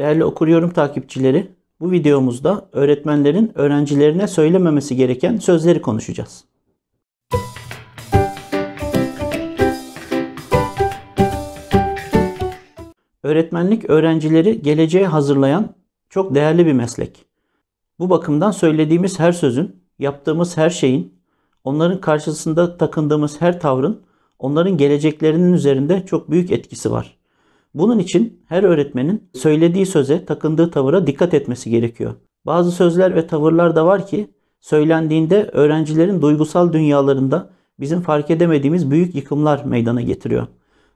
Değerli okuryordum takipçileri, bu videomuzda öğretmenlerin öğrencilerine söylememesi gereken sözleri konuşacağız. Öğretmenlik öğrencileri geleceğe hazırlayan çok değerli bir meslek. Bu bakımdan söylediğimiz her sözün, yaptığımız her şeyin, onların karşısında takındığımız her tavrın onların geleceklerinin üzerinde çok büyük etkisi var. Bunun için her öğretmenin söylediği söze, takındığı tavıra dikkat etmesi gerekiyor. Bazı sözler ve tavırlar da var ki söylendiğinde öğrencilerin duygusal dünyalarında bizim fark edemediğimiz büyük yıkımlar meydana getiriyor.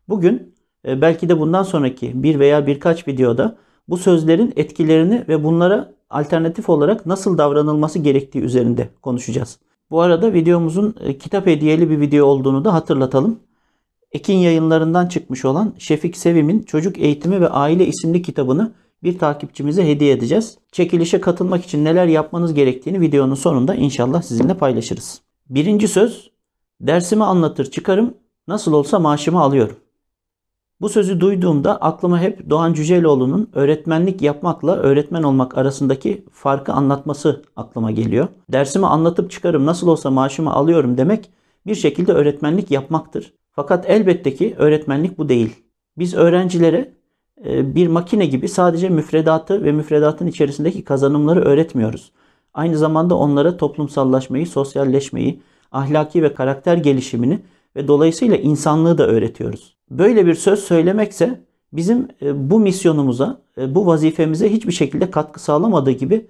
Bugün e, belki de bundan sonraki bir veya birkaç videoda bu sözlerin etkilerini ve bunlara alternatif olarak nasıl davranılması gerektiği üzerinde konuşacağız. Bu arada videomuzun e, kitap hediyeli bir video olduğunu da hatırlatalım. Ekin yayınlarından çıkmış olan Şefik Sevim'in Çocuk Eğitimi ve Aile isimli kitabını bir takipçimize hediye edeceğiz. Çekilişe katılmak için neler yapmanız gerektiğini videonun sonunda inşallah sizinle paylaşırız. Birinci söz, dersimi anlatır çıkarım, nasıl olsa maaşımı alıyorum. Bu sözü duyduğumda aklıma hep Doğan Cüceloğlu'nun öğretmenlik yapmakla öğretmen olmak arasındaki farkı anlatması aklıma geliyor. Dersimi anlatıp çıkarım nasıl olsa maaşımı alıyorum demek bir şekilde öğretmenlik yapmaktır. Fakat elbette ki öğretmenlik bu değil. Biz öğrencilere e, bir makine gibi sadece müfredatı ve müfredatın içerisindeki kazanımları öğretmiyoruz. Aynı zamanda onlara toplumsallaşmayı, sosyalleşmeyi, ahlaki ve karakter gelişimini ve dolayısıyla insanlığı da öğretiyoruz. Böyle bir söz söylemekse bizim e, bu misyonumuza, e, bu vazifemize hiçbir şekilde katkı sağlamadığı gibi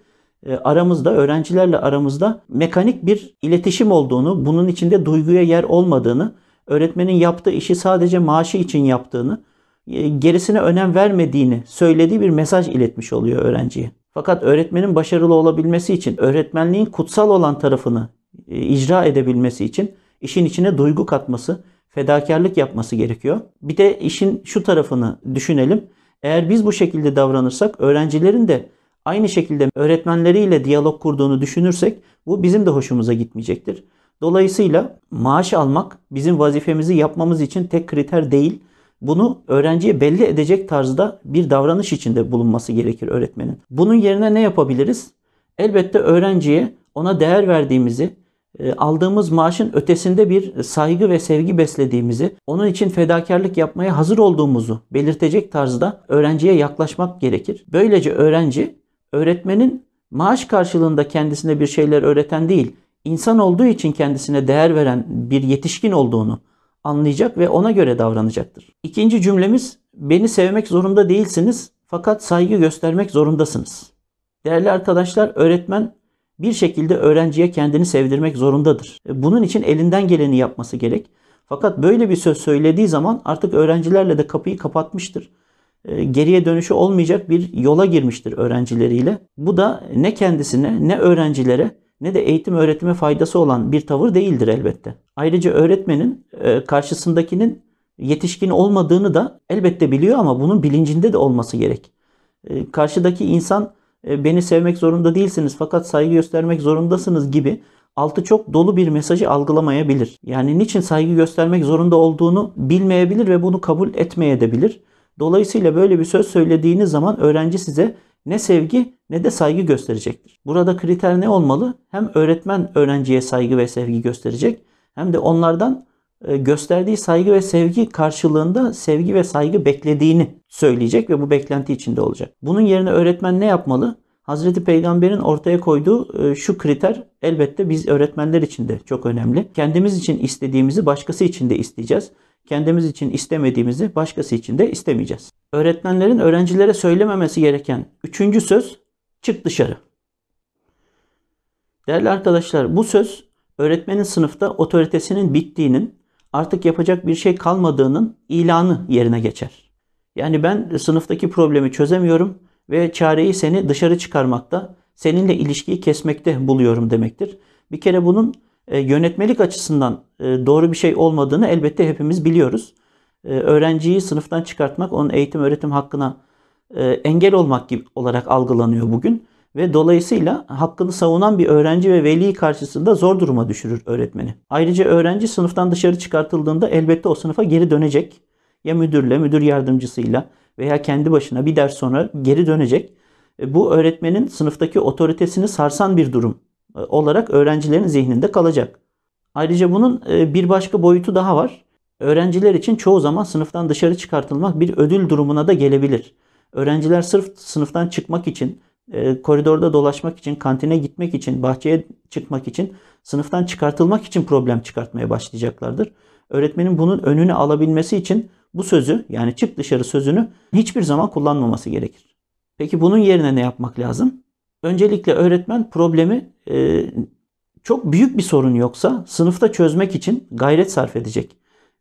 aramızda, öğrencilerle aramızda mekanik bir iletişim olduğunu, bunun içinde duyguya yer olmadığını öğretmenin yaptığı işi sadece maaşı için yaptığını, e, gerisine önem vermediğini söylediği bir mesaj iletmiş oluyor öğrenciye. Fakat öğretmenin başarılı olabilmesi için, öğretmenliğin kutsal olan tarafını e, icra edebilmesi için işin içine duygu katması, fedakarlık yapması gerekiyor. Bir de işin şu tarafını düşünelim. Eğer biz bu şekilde davranırsak öğrencilerin de aynı şekilde öğretmenleriyle diyalog kurduğunu düşünürsek bu bizim de hoşumuza gitmeyecektir. Dolayısıyla maaş almak bizim vazifemizi yapmamız için tek kriter değil. Bunu öğrenciye belli edecek tarzda bir davranış içinde bulunması gerekir öğretmenin. Bunun yerine ne yapabiliriz? Elbette öğrenciye ona değer verdiğimizi, e, aldığımız maaşın ötesinde bir saygı ve sevgi beslediğimizi, onun için fedakarlık yapmaya hazır olduğumuzu belirtecek tarzda öğrenciye yaklaşmak gerekir. Böylece öğrenci öğretmenin maaş karşılığında kendisine bir şeyler öğreten değil, insan olduğu için kendisine değer veren bir yetişkin olduğunu anlayacak ve ona göre davranacaktır. İkinci cümlemiz beni sevmek zorunda değilsiniz fakat saygı göstermek zorundasınız. Değerli arkadaşlar öğretmen bir şekilde öğrenciye kendini sevdirmek zorundadır. E, bunun için elinden geleni yapması gerek. Fakat böyle bir söz söylediği zaman artık öğrencilerle de kapıyı kapatmıştır. E, geriye dönüşü olmayacak bir yola girmiştir öğrencileriyle. Bu da ne kendisine ne öğrencilere ne de eğitim öğretime faydası olan bir tavır değildir elbette. Ayrıca öğretmenin e, karşısındakinin yetişkin olmadığını da elbette biliyor ama bunun bilincinde de olması gerek. E, karşıdaki insan e, beni sevmek zorunda değilsiniz fakat saygı göstermek zorundasınız gibi altı çok dolu bir mesajı algılamayabilir. Yani niçin saygı göstermek zorunda olduğunu bilmeyebilir ve bunu kabul etmeyebilir. Dolayısıyla böyle bir söz söylediğiniz zaman öğrenci size ne sevgi ne de saygı gösterecektir. Burada kriter ne olmalı? Hem öğretmen öğrenciye saygı ve sevgi gösterecek hem de onlardan e, gösterdiği saygı ve sevgi karşılığında sevgi ve saygı beklediğini söyleyecek ve bu beklenti içinde olacak. Bunun yerine öğretmen ne yapmalı? Hazreti Peygamber'in ortaya koyduğu e, şu kriter elbette biz öğretmenler için de çok önemli. Kendimiz için istediğimizi başkası için de isteyeceğiz kendimiz için istemediğimizi başkası için de istemeyeceğiz. Öğretmenlerin öğrencilere söylememesi gereken üçüncü söz çık dışarı. Değerli arkadaşlar bu söz öğretmenin sınıfta otoritesinin bittiğinin, artık yapacak bir şey kalmadığının ilanı yerine geçer. Yani ben sınıftaki problemi çözemiyorum ve çareyi seni dışarı çıkarmakta, seninle ilişkiyi kesmekte buluyorum demektir. Bir kere bunun e, yönetmelik açısından e, doğru bir şey olmadığını elbette hepimiz biliyoruz. E, öğrenciyi sınıftan çıkartmak onun eğitim öğretim hakkına e, engel olmak gibi olarak algılanıyor bugün ve dolayısıyla hakkını savunan bir öğrenci ve veli karşısında zor duruma düşürür öğretmeni. Ayrıca öğrenci sınıftan dışarı çıkartıldığında elbette o sınıfa geri dönecek. Ya müdürle, müdür yardımcısıyla veya kendi başına bir ders sonra geri dönecek. Bu öğretmenin sınıftaki otoritesini sarsan bir durum e, olarak öğrencilerin zihninde kalacak. Ayrıca bunun e, bir başka boyutu daha var. Öğrenciler için çoğu zaman sınıftan dışarı çıkartılmak bir ödül durumuna da gelebilir. Öğrenciler sırf sınıftan çıkmak için, e, koridorda dolaşmak için, kantine gitmek için, bahçeye çıkmak için, sınıftan çıkartılmak için problem çıkartmaya başlayacaklardır. Öğretmenin bunun önünü alabilmesi için bu sözü yani çık dışarı sözünü hiçbir zaman kullanmaması gerekir. Peki bunun yerine ne yapmak lazım? Öncelikle öğretmen problemi ee, çok büyük bir sorun yoksa sınıfta çözmek için gayret sarf edecek.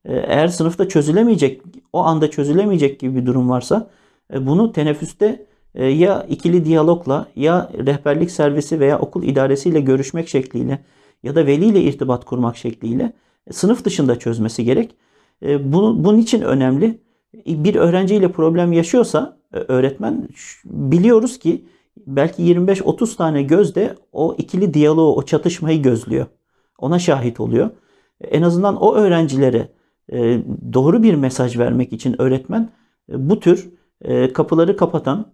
Ee, eğer sınıfta çözülemeyecek, o anda çözülemeyecek gibi bir durum varsa e, bunu teneffüste e, ya ikili diyalogla ya rehberlik servisi veya okul idaresiyle görüşmek şekliyle ya da veliyle irtibat kurmak şekliyle e, sınıf dışında çözmesi gerek. bunu, bunun için önemli. Bir öğrenciyle problem yaşıyorsa öğretmen biliyoruz ki belki 25-30 tane göz de o ikili diyaloğu, o çatışmayı gözlüyor. Ona şahit oluyor. En azından o öğrencilere e, doğru bir mesaj vermek için öğretmen e, bu tür e, kapıları kapatan,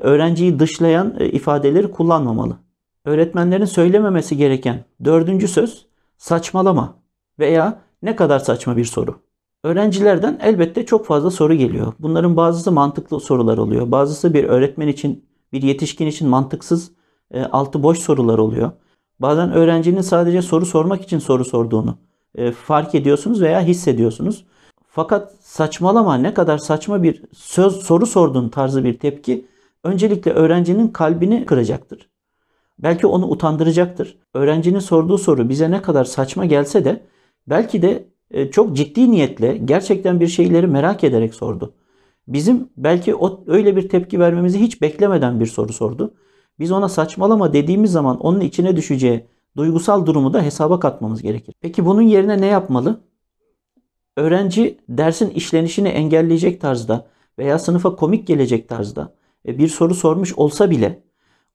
öğrenciyi dışlayan ifadeleri kullanmamalı. Öğretmenlerin söylememesi gereken dördüncü söz saçmalama veya ne kadar saçma bir soru. Öğrencilerden elbette çok fazla soru geliyor. Bunların bazısı mantıklı sorular oluyor. Bazısı bir öğretmen için bir yetişkin için mantıksız e, altı boş sorular oluyor. Bazen öğrencinin sadece soru sormak için soru sorduğunu e, fark ediyorsunuz veya hissediyorsunuz. Fakat saçmalama ne kadar saçma bir söz soru sorduğun tarzı bir tepki öncelikle öğrencinin kalbini kıracaktır. Belki onu utandıracaktır. Öğrencinin sorduğu soru bize ne kadar saçma gelse de belki de e, çok ciddi niyetle gerçekten bir şeyleri merak ederek sordu. Bizim belki o, öyle bir tepki vermemizi hiç beklemeden bir soru sordu. Biz ona saçmalama dediğimiz zaman onun içine düşeceği duygusal durumu da hesaba katmamız gerekir. Peki bunun yerine ne yapmalı? Öğrenci dersin işlenişini engelleyecek tarzda veya sınıfa komik gelecek tarzda e, bir soru sormuş olsa bile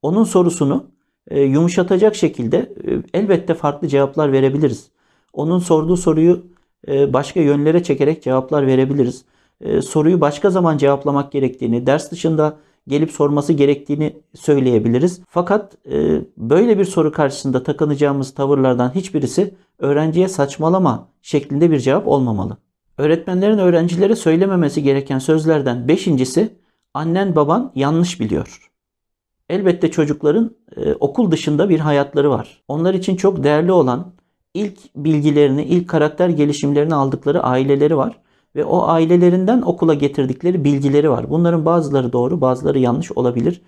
onun sorusunu e, yumuşatacak şekilde e, elbette farklı cevaplar verebiliriz. Onun sorduğu soruyu başka yönlere çekerek cevaplar verebiliriz. E, soruyu başka zaman cevaplamak gerektiğini, ders dışında gelip sorması gerektiğini söyleyebiliriz. Fakat e, böyle bir soru karşısında takınacağımız tavırlardan hiçbirisi öğrenciye saçmalama şeklinde bir cevap olmamalı. Öğretmenlerin öğrencilere söylememesi gereken sözlerden beşincisi annen baban yanlış biliyor. Elbette çocukların e, okul dışında bir hayatları var. Onlar için çok değerli olan ilk bilgilerini, ilk karakter gelişimlerini aldıkları aileleri var ve o ailelerinden okula getirdikleri bilgileri var. Bunların bazıları doğru, bazıları yanlış olabilir.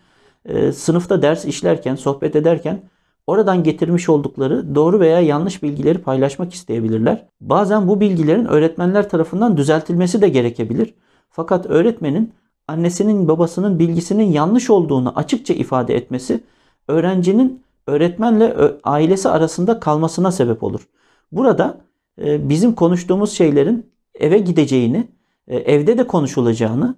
E, sınıfta ders işlerken, sohbet ederken oradan getirmiş oldukları doğru veya yanlış bilgileri paylaşmak isteyebilirler. Bazen bu bilgilerin öğretmenler tarafından düzeltilmesi de gerekebilir. Fakat öğretmenin annesinin babasının bilgisinin yanlış olduğunu açıkça ifade etmesi öğrencinin öğretmenle ailesi arasında kalmasına sebep olur. Burada e, bizim konuştuğumuz şeylerin eve gideceğini, e, evde de konuşulacağını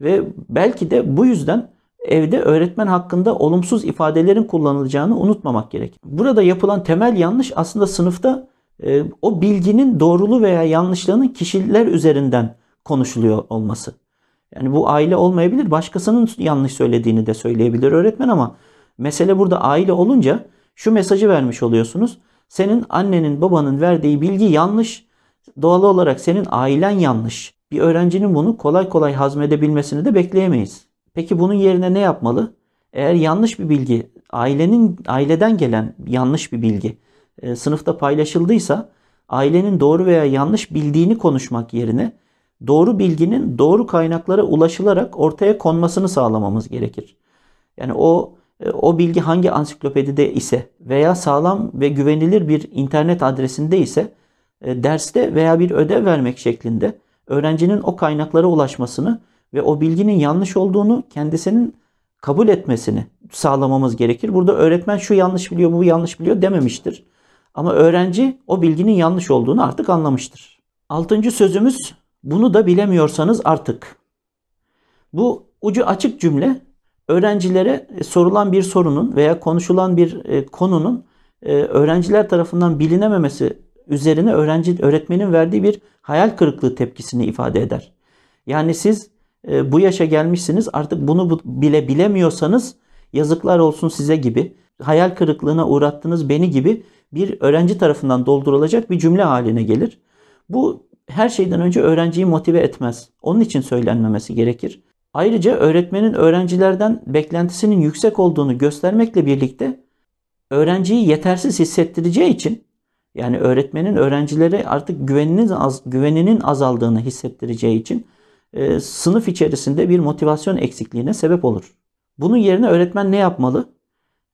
ve belki de bu yüzden evde öğretmen hakkında olumsuz ifadelerin kullanılacağını unutmamak gerek. Burada yapılan temel yanlış aslında sınıfta e, o bilginin doğruluğu veya yanlışlığının kişiler üzerinden konuşuluyor olması. Yani bu aile olmayabilir. Başkasının yanlış söylediğini de söyleyebilir öğretmen ama mesele burada aile olunca şu mesajı vermiş oluyorsunuz. Senin annenin babanın verdiği bilgi yanlış. Doğal olarak senin ailen yanlış. Bir öğrencinin bunu kolay kolay hazmedebilmesini de bekleyemeyiz. Peki bunun yerine ne yapmalı? Eğer yanlış bir bilgi, ailenin aileden gelen yanlış bir bilgi e, sınıfta paylaşıldıysa ailenin doğru veya yanlış bildiğini konuşmak yerine doğru bilginin doğru kaynaklara ulaşılarak ortaya konmasını sağlamamız gerekir. Yani o e, o bilgi hangi ansiklopedide ise veya sağlam ve güvenilir bir internet adresinde ise e, derste veya bir ödev vermek şeklinde öğrencinin o kaynaklara ulaşmasını ve o bilginin yanlış olduğunu kendisinin kabul etmesini sağlamamız gerekir. Burada öğretmen şu yanlış biliyor, bu yanlış biliyor dememiştir. Ama öğrenci o bilginin yanlış olduğunu artık anlamıştır. Altıncı sözümüz bunu da bilemiyorsanız artık. Bu ucu açık cümle öğrencilere e, sorulan bir sorunun veya konuşulan bir e, konunun öğrenciler tarafından bilinememesi üzerine öğrenci öğretmenin verdiği bir hayal kırıklığı tepkisini ifade eder. Yani siz e, bu yaşa gelmişsiniz artık bunu bile bilemiyorsanız yazıklar olsun size gibi hayal kırıklığına uğrattınız beni gibi bir öğrenci tarafından doldurulacak bir cümle haline gelir. Bu her şeyden önce öğrenciyi motive etmez. Onun için söylenmemesi gerekir. Ayrıca öğretmenin öğrencilerden beklentisinin yüksek olduğunu göstermekle birlikte öğrenciyi yetersiz hissettireceği için yani öğretmenin öğrencilere artık güveninin, az, güveninin azaldığını hissettireceği için e, sınıf içerisinde bir motivasyon eksikliğine sebep olur. Bunun yerine öğretmen ne yapmalı?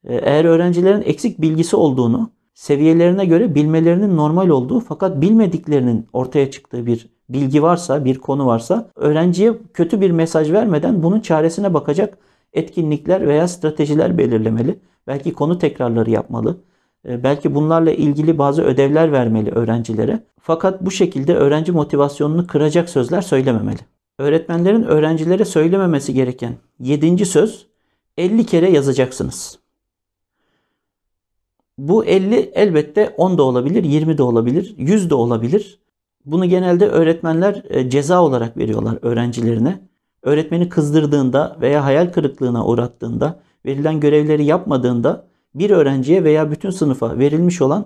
E, eğer öğrencilerin eksik bilgisi olduğunu, seviyelerine göre bilmelerinin normal olduğu fakat bilmediklerinin ortaya çıktığı bir bilgi varsa, bir konu varsa öğrenciye kötü bir mesaj vermeden bunun çaresine bakacak etkinlikler veya stratejiler belirlemeli. Belki konu tekrarları yapmalı ee, belki bunlarla ilgili bazı ödevler vermeli öğrencilere. Fakat bu şekilde öğrenci motivasyonunu kıracak sözler söylememeli. Öğretmenlerin öğrencilere söylememesi gereken 7. söz 50 kere yazacaksınız. Bu 50 elbette 10 da olabilir, 20 de olabilir, 100 de olabilir. Bunu genelde öğretmenler e, ceza olarak veriyorlar öğrencilerine. Öğretmeni kızdırdığında veya hayal kırıklığına uğrattığında, verilen görevleri yapmadığında bir öğrenciye veya bütün sınıfa verilmiş olan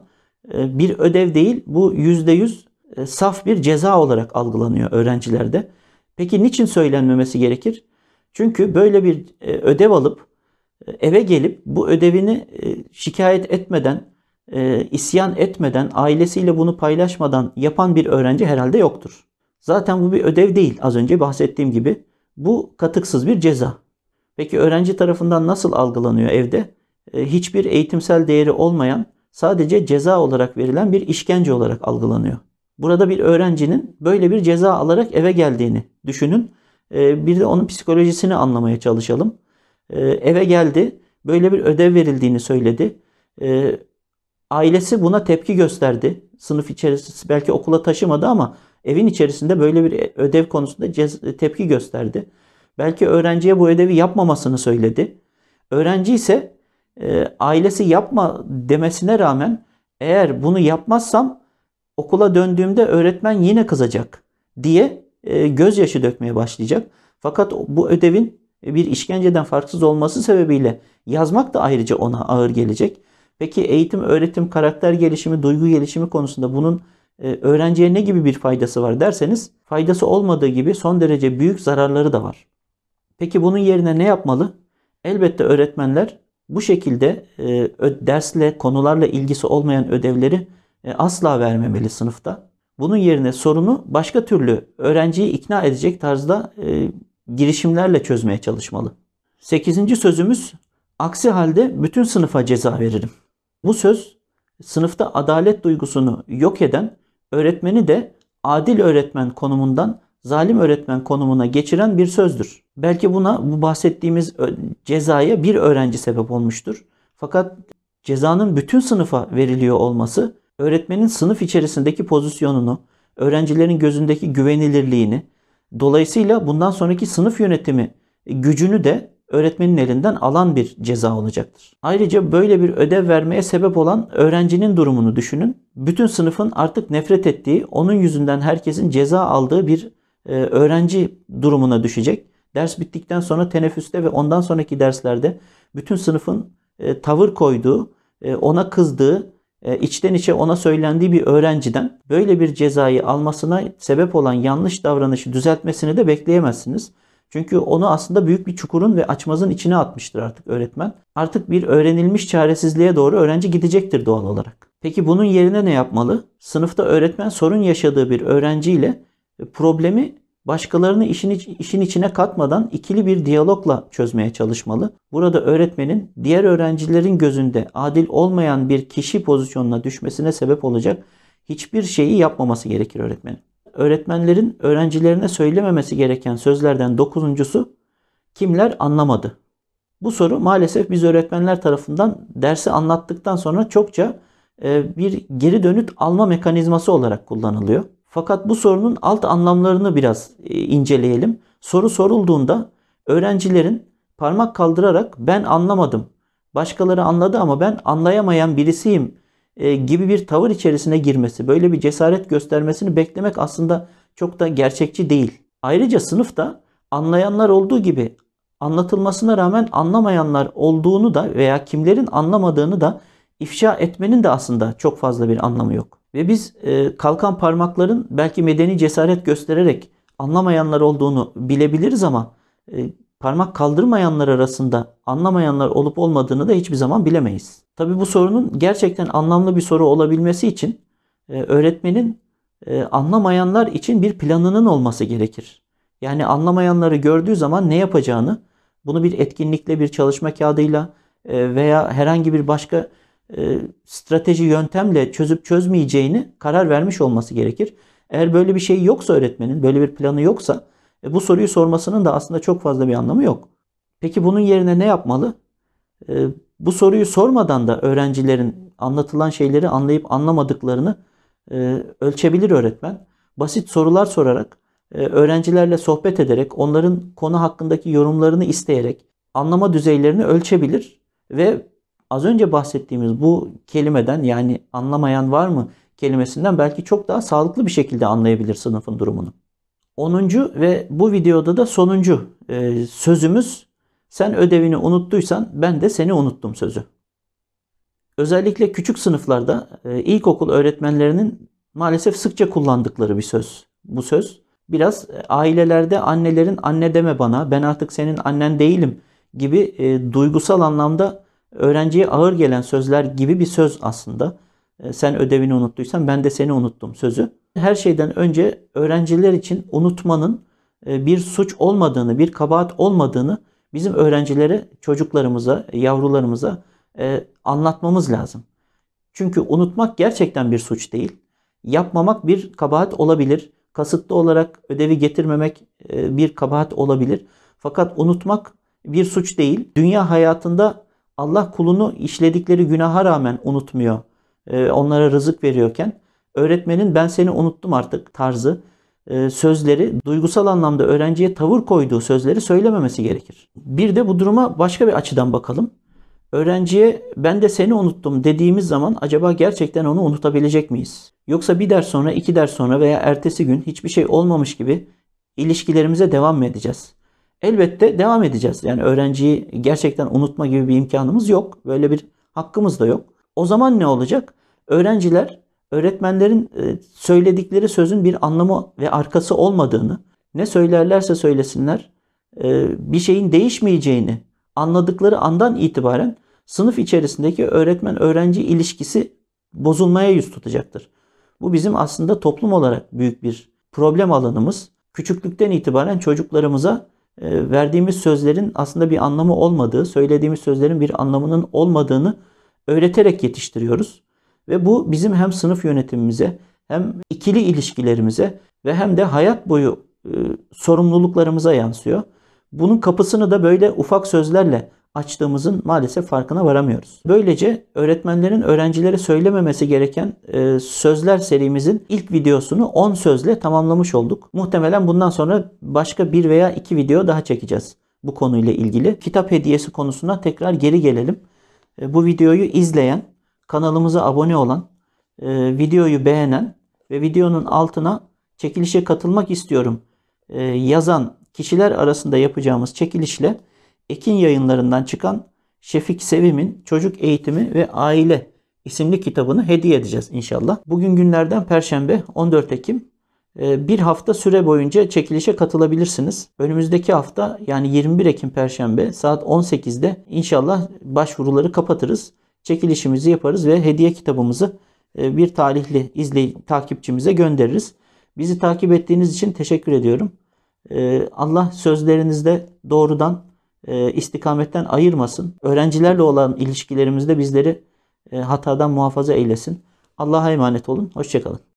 e, bir ödev değil bu yüzde yüz e, saf bir ceza olarak algılanıyor öğrencilerde. Peki niçin söylenmemesi gerekir? Çünkü böyle bir e, ödev alıp eve gelip bu ödevini şikayet etmeden, isyan etmeden, ailesiyle bunu paylaşmadan yapan bir öğrenci herhalde yoktur. Zaten bu bir ödev değil az önce bahsettiğim gibi. Bu katıksız bir ceza. Peki öğrenci tarafından nasıl algılanıyor evde? E, hiçbir eğitimsel değeri olmayan sadece ceza olarak verilen bir işkence olarak algılanıyor. Burada bir öğrencinin böyle bir ceza alarak eve geldiğini düşünün. E, bir de onun psikolojisini anlamaya çalışalım. E, eve geldi, böyle bir ödev verildiğini söyledi. Ailesi buna tepki gösterdi. Sınıf içerisinde belki okula taşımadı ama evin içerisinde böyle bir ödev konusunda tepki gösterdi. Belki öğrenciye bu ödevi yapmamasını söyledi. Öğrenci ise e, ailesi yapma demesine rağmen eğer bunu yapmazsam okula döndüğümde öğretmen yine kızacak diye e, gözyaşı dökmeye başlayacak. Fakat bu ödevin e, bir işkenceden farksız olması sebebiyle yazmak da ayrıca ona ağır gelecek. Peki eğitim, öğretim, karakter gelişimi, duygu gelişimi konusunda bunun e, öğrenciye ne gibi bir faydası var derseniz faydası olmadığı gibi son derece büyük zararları da var. Peki bunun yerine ne yapmalı? Elbette öğretmenler bu şekilde e, dersle, konularla ilgisi olmayan ödevleri e, asla vermemeli sınıfta. Bunun yerine sorunu başka türlü öğrenciyi ikna edecek tarzda e, girişimlerle çözmeye çalışmalı. Sekizinci sözümüz aksi halde bütün sınıfa ceza veririm. Bu söz sınıfta adalet duygusunu yok eden öğretmeni de adil öğretmen konumundan zalim öğretmen konumuna geçiren bir sözdür. Belki buna bu bahsettiğimiz cezaya bir öğrenci sebep olmuştur. Fakat cezanın bütün sınıfa veriliyor olması öğretmenin sınıf içerisindeki pozisyonunu, öğrencilerin gözündeki güvenilirliğini, dolayısıyla bundan sonraki sınıf yönetimi e, gücünü de öğretmenin elinden alan bir ceza olacaktır. Ayrıca böyle bir ödev vermeye sebep olan öğrencinin durumunu düşünün. Bütün sınıfın artık nefret ettiği, onun yüzünden herkesin ceza aldığı bir e, öğrenci durumuna düşecek. Ders bittikten sonra teneffüste ve ondan sonraki derslerde bütün sınıfın e, tavır koyduğu, e, ona kızdığı, içten içe ona söylendiği bir öğrenciden böyle bir cezayı almasına sebep olan yanlış davranışı düzeltmesini de bekleyemezsiniz. Çünkü onu aslında büyük bir çukurun ve açmazın içine atmıştır artık öğretmen. Artık bir öğrenilmiş çaresizliğe doğru öğrenci gidecektir doğal olarak. Peki bunun yerine ne yapmalı? Sınıfta öğretmen sorun yaşadığı bir öğrenciyle problemi başkalarını işin, işin içine katmadan ikili bir diyalogla çözmeye çalışmalı. Burada öğretmenin diğer öğrencilerin gözünde adil olmayan bir kişi pozisyonuna düşmesine sebep olacak hiçbir şeyi yapmaması gerekir öğretmenin. Öğretmenlerin öğrencilerine söylememesi gereken sözlerden dokuzuncusu kimler anlamadı? Bu soru maalesef biz öğretmenler tarafından dersi anlattıktan sonra çokça e, bir geri dönüt alma mekanizması olarak kullanılıyor. Fakat bu sorunun alt anlamlarını biraz e, inceleyelim. Soru sorulduğunda öğrencilerin parmak kaldırarak ben anlamadım, başkaları anladı ama ben anlayamayan birisiyim e, gibi bir tavır içerisine girmesi, böyle bir cesaret göstermesini beklemek aslında çok da gerçekçi değil. Ayrıca sınıfta anlayanlar olduğu gibi anlatılmasına rağmen anlamayanlar olduğunu da veya kimlerin anlamadığını da ifşa etmenin de aslında çok fazla bir anlamı yok. Ve biz e, kalkan parmakların belki medeni cesaret göstererek anlamayanlar olduğunu bilebiliriz ama e, parmak kaldırmayanlar arasında anlamayanlar olup olmadığını da hiçbir zaman bilemeyiz. Tabii bu sorunun gerçekten anlamlı bir soru olabilmesi için e, öğretmenin e, anlamayanlar için bir planının olması gerekir. Yani anlamayanları gördüğü zaman ne yapacağını bunu bir etkinlikle, bir çalışma kağıdıyla e, veya herhangi bir başka e, strateji yöntemle çözüp çözmeyeceğini karar vermiş olması gerekir. Eğer böyle bir şey yoksa öğretmenin, böyle bir planı yoksa e, bu soruyu sormasının da aslında çok fazla bir anlamı yok. Peki bunun yerine ne yapmalı? E, bu soruyu sormadan da öğrencilerin anlatılan şeyleri anlayıp anlamadıklarını ölçebilir öğretmen. Basit sorular sorarak, öğrencilerle sohbet ederek, onların konu hakkındaki yorumlarını isteyerek anlama düzeylerini ölçebilir ve az önce bahsettiğimiz bu kelimeden yani anlamayan var mı kelimesinden belki çok daha sağlıklı bir şekilde anlayabilir sınıfın durumunu. 10. ve bu videoda da sonuncu e, sözümüz sen ödevini unuttuysan ben de seni unuttum sözü. Özellikle küçük sınıflarda e, ilkokul öğretmenlerinin maalesef sıkça kullandıkları bir söz. Bu söz biraz e, ailelerde annelerin anne deme bana ben artık senin annen değilim gibi duygusal anlamda öğrenciye ağır gelen sözler gibi bir söz aslında. E, sen ödevini unuttuysan ben de seni unuttum sözü. Her şeyden önce öğrenciler için unutmanın e, bir suç olmadığını, bir kabahat olmadığını bizim öğrencilere, çocuklarımıza, yavrularımıza e, anlatmamız lazım. Çünkü unutmak gerçekten bir suç değil. Yapmamak bir kabahat olabilir. Kasıtlı olarak ödevi getirmemek bir kabahat olabilir. Fakat unutmak bir suç değil. Dünya hayatında Allah kulunu işledikleri günaha rağmen unutmuyor. E, onlara rızık veriyorken öğretmenin ben seni unuttum artık tarzı e, sözleri duygusal anlamda öğrenciye tavır koyduğu sözleri söylememesi gerekir. Bir de bu duruma başka bir açıdan bakalım. Öğrenciye ben de seni unuttum dediğimiz zaman acaba gerçekten onu unutabilecek miyiz? Yoksa bir ders sonra, iki ders sonra veya ertesi gün hiçbir şey olmamış gibi ilişkilerimize devam mı edeceğiz? elbette devam edeceğiz. Yani öğrenciyi gerçekten unutma gibi bir imkanımız yok. Böyle bir hakkımız da yok. O zaman ne olacak? Öğrenciler öğretmenlerin e, söyledikleri sözün bir anlamı ve arkası olmadığını, ne söylerlerse söylesinler e, bir şeyin değişmeyeceğini anladıkları andan itibaren sınıf içerisindeki öğretmen öğrenci ilişkisi bozulmaya yüz tutacaktır. Bu bizim aslında toplum olarak büyük bir problem alanımız. Küçüklükten itibaren çocuklarımıza ee, verdiğimiz sözlerin aslında bir anlamı olmadığı, söylediğimiz sözlerin bir anlamının olmadığını öğreterek yetiştiriyoruz. Ve bu bizim hem sınıf yönetimimize, hem ikili ilişkilerimize ve hem de hayat boyu e, sorumluluklarımıza yansıyor. Bunun kapısını da böyle ufak sözlerle açtığımızın maalesef farkına varamıyoruz. Böylece öğretmenlerin öğrencilere söylememesi gereken e, sözler serimizin ilk videosunu 10 sözle tamamlamış olduk. Muhtemelen bundan sonra başka bir veya iki video daha çekeceğiz bu konuyla ilgili. Kitap hediyesi konusuna tekrar geri gelelim. E, bu videoyu izleyen, kanalımıza abone olan, e, videoyu beğenen ve videonun altına çekilişe katılmak istiyorum e, yazan kişiler arasında yapacağımız çekilişle Ekin yayınlarından çıkan Şefik Sevim'in Çocuk Eğitimi ve Aile isimli kitabını hediye edeceğiz inşallah. Bugün günlerden Perşembe 14 Ekim ee, bir hafta süre boyunca çekilişe katılabilirsiniz. Önümüzdeki hafta yani 21 Ekim Perşembe saat 18'de inşallah başvuruları kapatırız. Çekilişimizi yaparız ve hediye kitabımızı e, bir talihli izleyi takipçimize göndeririz. Bizi takip ettiğiniz için teşekkür ediyorum. Ee, Allah sözlerinizde doğrudan e, istikametten ayırmasın. Öğrencilerle olan ilişkilerimizde bizleri e, hatadan muhafaza eylesin. Allah'a emanet olun. Hoşçakalın.